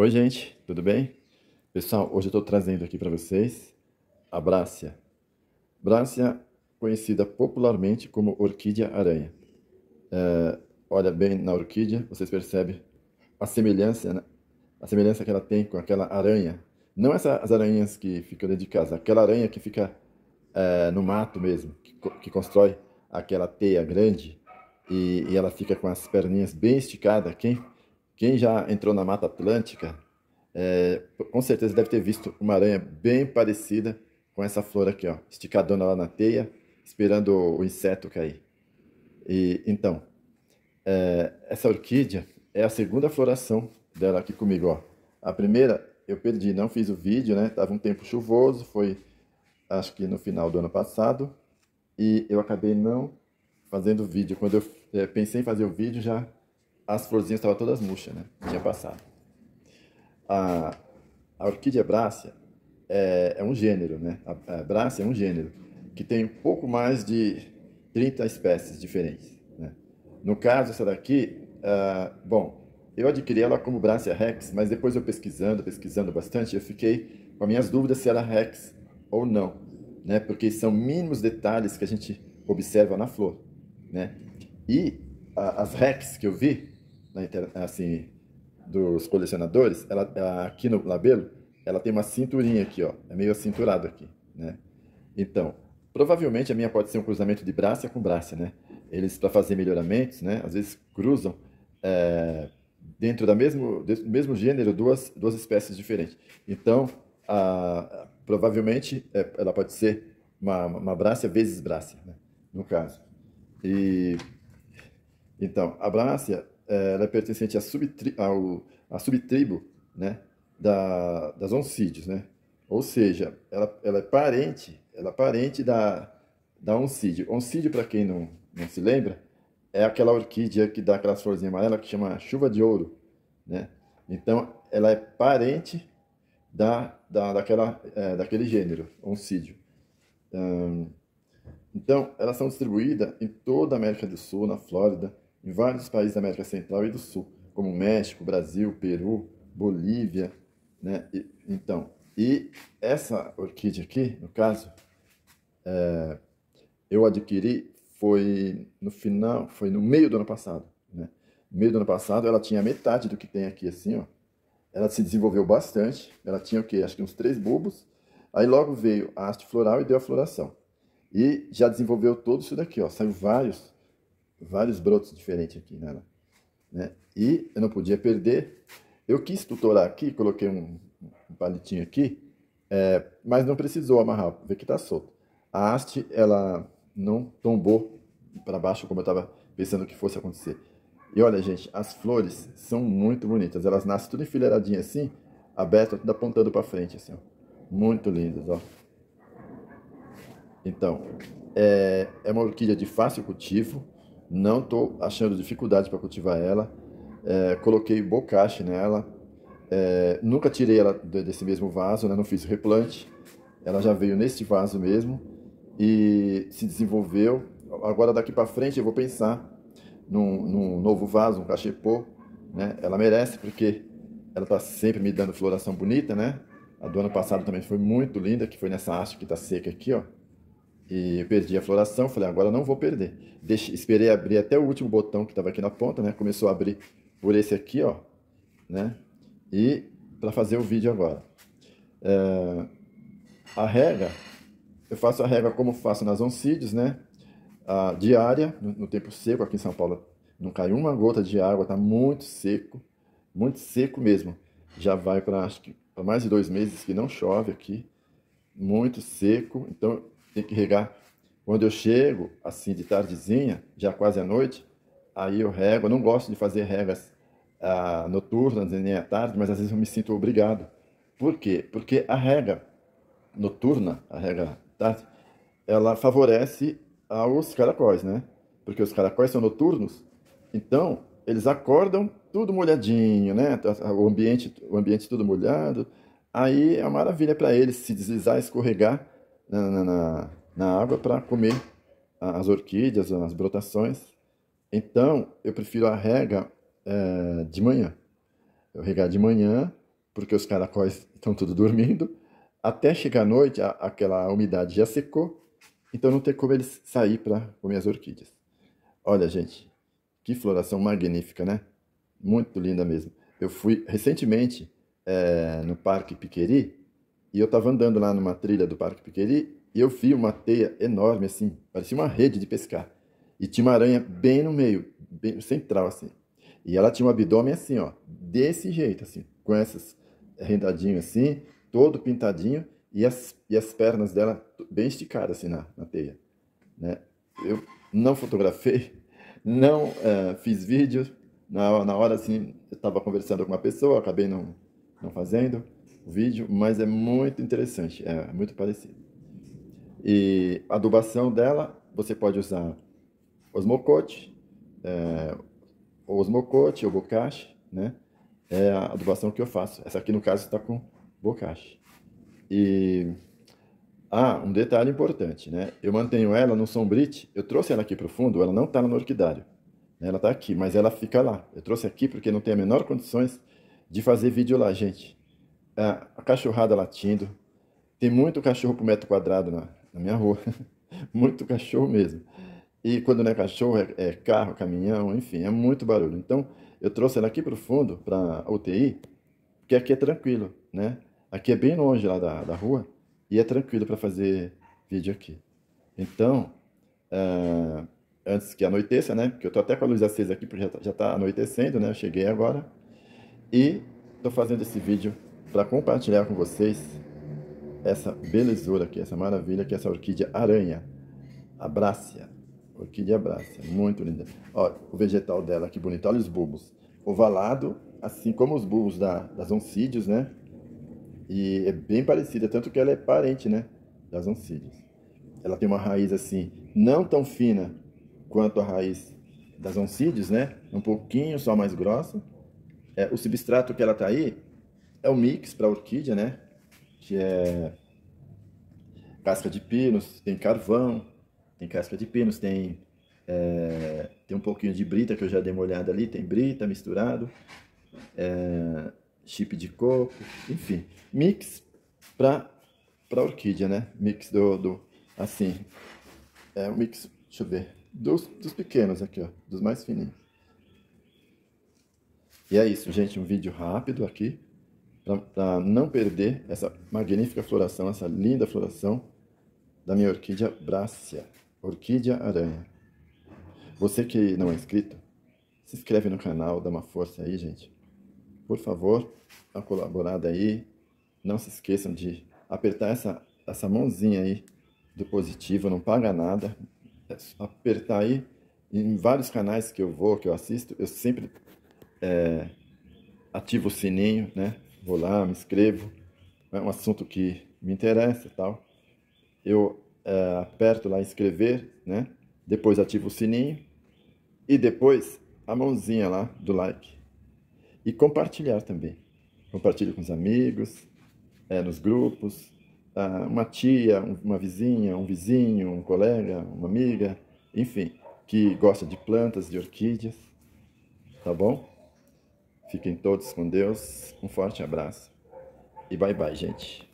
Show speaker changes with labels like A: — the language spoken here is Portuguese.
A: Oi, gente, tudo bem? Pessoal, hoje eu estou trazendo aqui para vocês a Brácia. Brácia, conhecida popularmente como orquídea aranha. É, olha bem na orquídea, vocês percebem a semelhança, né? a semelhança que ela tem com aquela aranha. Não essas aranhas que ficam dentro de casa, aquela aranha que fica é, no mato mesmo, que, que, constrói aquela teia grande e, e ela fica com as perninhas bem esticadas. Quem, quem já entrou na Mata Atlântica, é, com certeza deve ter visto uma aranha bem parecida com essa flor aqui, ó, esticadona lá na teia, esperando o inseto cair. E então, é, essa orquídea é a segunda floração dela aqui comigo, ó. A primeira eu perdi, não fiz o vídeo, né? Tava um tempo chuvoso, foi acho que no final do ano passado, e eu acabei não fazendo vídeo. Quando eu é, pensei em fazer o vídeo, já as florzinhas estavam todas murchas, né? Tinha passado. A, a orquídea brácea é, é, um gênero, né? A, a é um gênero que tem pouco mais de 30 espécies diferentes. Né? No caso, essa daqui, uh, bom, eu adquiri ela como Brácia Rex, mas depois eu pesquisando, pesquisando bastante, eu fiquei com minhas dúvidas se era Rex ou não, né? Porque são mínimos detalhes que a gente observa na flor, né? E ah, as Rex que eu vi na, assim, dos colecionadores, ela, aqui no labelo, ela tem uma cinturinha aqui, ó. É meio acinturado aqui, né? Então, provavelmente a minha pode ser um cruzamento de braça com braça, né? Eles, para fazer melhoramentos, né? Às vezes cruzam é, dentro da mesmo, do mesmo gênero duas, duas espécies diferentes. Então, a, a, provavelmente é, ela pode ser uma, uma brácia vezes brácia, né? no caso. E, então, a brácia era eh, é pertencente à, subtri, ao, à subtribo né, da, das oncídeos, né? Ou seja, ela, ela é parente, ela é parente da, da oncídio. Oncídio, para quem não, não se lembra, é aquela orquídea que dá aquelas florzinhas amarelas que chama chuva de ouro, né? Então, ela é parente da, da, daquela, é, daquele gênero, oncídio. então, elas são distribuídas em toda a América do Sul, na Flórida, em vários países da América Central e do Sul, como México, Brasil, Peru, Bolívia, né? E, então, e essa orquídea aqui, no caso, é, eu adquiri foi no final, foi no meio do ano passado, né? Meio do ano passado, ela tinha metade do que tem aqui, assim, ó. Ela se desenvolveu bastante. Ela tinha o quê? Acho que uns três bulbos. Aí logo veio a haste floral e deu a floração. E já desenvolveu todo isso daqui, ó. Saiu vários vários brotos diferentes aqui nela. Né, né? E eu não podia perder. Eu quis tutorar aqui, coloquei um, um palitinho aqui, é, mas não precisou amarrar, vê que está solto. A haste, ela não tombou para baixo como eu estava pensando que fosse acontecer. E olha, gente, as flores são muito bonitas. Elas nascem tudo enfileiradinha assim, aberto, tudo apontando para frente, assim, ó. Muito lindas, ó. Então, é, é uma orquídea de fácil cultivo não estou achando dificuldade para cultivar ela. É, coloquei bocache nela. É, nunca tirei ela desse mesmo vaso, né? não fiz replante. Ela já veio neste vaso mesmo e se desenvolveu. Agora daqui para frente eu vou pensar num, num, novo vaso, um cachepô. Né? Ela merece porque ela está sempre me dando floração bonita, né? A do ano passado também foi muito linda, que foi nessa haste que está seca aqui, ó. E perdi a floração, falei, agora não vou perder. Deixe, esperei abrir até o último botão que estava aqui na ponta, né? Começou a abrir por esse aqui, ó, né? E para fazer o vídeo agora. É, a rega, eu faço a rega como faço nas oncídeos, né? A diária, no, no tempo seco, aqui em São Paulo não cai uma gota de água, tá muito seco, muito seco mesmo. Já vai para, acho que, para mais de dois meses que não chove aqui, muito seco. Então, tem que regar. Quando eu chego, assim, de tardezinha, já quase à noite, aí eu rego. Eu não gosto de fazer regas ah, noturnas nem à tarde, mas às vezes eu me sinto obrigado. Por quê? Porque a rega noturna, a rega tarde, ela favorece aos caracóis, né? Porque os caracóis são noturnos, então eles acordam tudo molhadinho, né? Tá, tá, o ambiente, o ambiente tudo molhado. Aí é uma maravilha para eles se deslizar, escorregar na, na, na água para comer as orquídeas, as brotações. Então, eu prefiro a rega é, de manhã. Eu regar de manhã, porque os caracóis estão tudo dormindo. Até chegar à noite, a, aquela umidade já secou. Então, não tem como eles sair para comer as orquídeas. Olha, gente, que floração magnífica, né? Muito linda mesmo. Eu fui recentemente é, no Parque Piqueri, e eu estava andando lá numa trilha do Parque Piqueri e eu vi uma teia enorme, assim, parecia uma rede de pescar. E tinha uma aranha bem no meio, bem central, assim. E ela tinha um abdômen assim, ó, desse jeito, assim, com essas rendadinho assim, todo pintadinho, e as, e as pernas dela bem esticadas, assim, na, na teia. Né? Eu não fotografei, não uh, fiz vídeo, na, na hora, assim, eu estava conversando com uma pessoa, acabei não, não fazendo, vídeo, mas é muito interessante, é muito parecido. E a adubação dela, você pode usar osmocote, é, osmocote ou bocache, né? É a adubação que eu faço. Essa aqui, no caso, está com bocache. E... Ah, um detalhe importante, né? Eu mantenho ela no sombrite, eu trouxe ela aqui para o fundo, ela não está no orquidário. Né? Ela está aqui, mas ela fica lá. Eu trouxe aqui porque não tem a menor condições de fazer vídeo lá, gente. É, a cachorrada latindo. Tem muito cachorro por metro quadrado na, na minha rua. muito cachorro mesmo. E quando não é cachorro, é, é, carro, caminhão, enfim, é muito barulho. Então, eu trouxe ela aqui para o fundo, para a UTI, porque aqui é tranquilo, né? Aqui é bem longe lá da, da rua e é tranquilo para fazer vídeo aqui. Então, é, antes que anoiteça, né? Porque eu tô até com a luz acesa aqui, porque já está tá anoitecendo, né? Eu cheguei agora e estou fazendo esse vídeo para compartilhar com vocês essa belezura aqui, essa maravilha que é essa orquídea aranha, abrácia, orquídea abrácia, muito linda. Olha o vegetal dela, que bonito, olha os bulbos, ovalado, assim como os bulbos da, das oncídeos, né? E é bem parecida, tanto que ela é parente, né, das oncídeos. Ela tem uma raiz assim, não tão fina quanto a raiz das oncídeos, né? Um pouquinho só mais grossa. É, o substrato que ela tá aí é o um mix para orquídea, né? Que é casca de pinos, tem carvão, tem casca de pinos, tem é, tem um pouquinho de brita que eu já dei uma olhada ali, tem brita misturado, é, chip de coco, enfim, mix para para orquídea, né? Mix do, do assim, é um mix, deixa eu ver, dos, dos pequenos aqui, ó, dos mais fininhos. E é isso, gente, um vídeo rápido aqui para não perder essa magnífica floração, essa linda floração da minha orquídea Brácia, orquídea aranha. Você que não é inscrito, se inscreve no canal, dá uma força aí, gente. Por favor, a colaborada aí, não se esqueçam de apertar essa, essa mãozinha aí do positivo, não paga nada. É apertar aí, em vários canais que eu vou, que eu assisto, eu sempre é, ativo o sininho, né? vou lá, me inscrevo, é um assunto que me interessa tal. Eu é, aperto lá inscrever, né? Depois ativo o sininho e depois a mãozinha lá do like. E compartilhar também. Compartilho com os amigos, é, nos grupos, ah, uma tia, uma vizinha, um vizinho, um colega, uma amiga, enfim, que gosta de plantas, de orquídeas, tá bom? Fiquem todos com Deus. Um forte abraço. E bye bye, gente.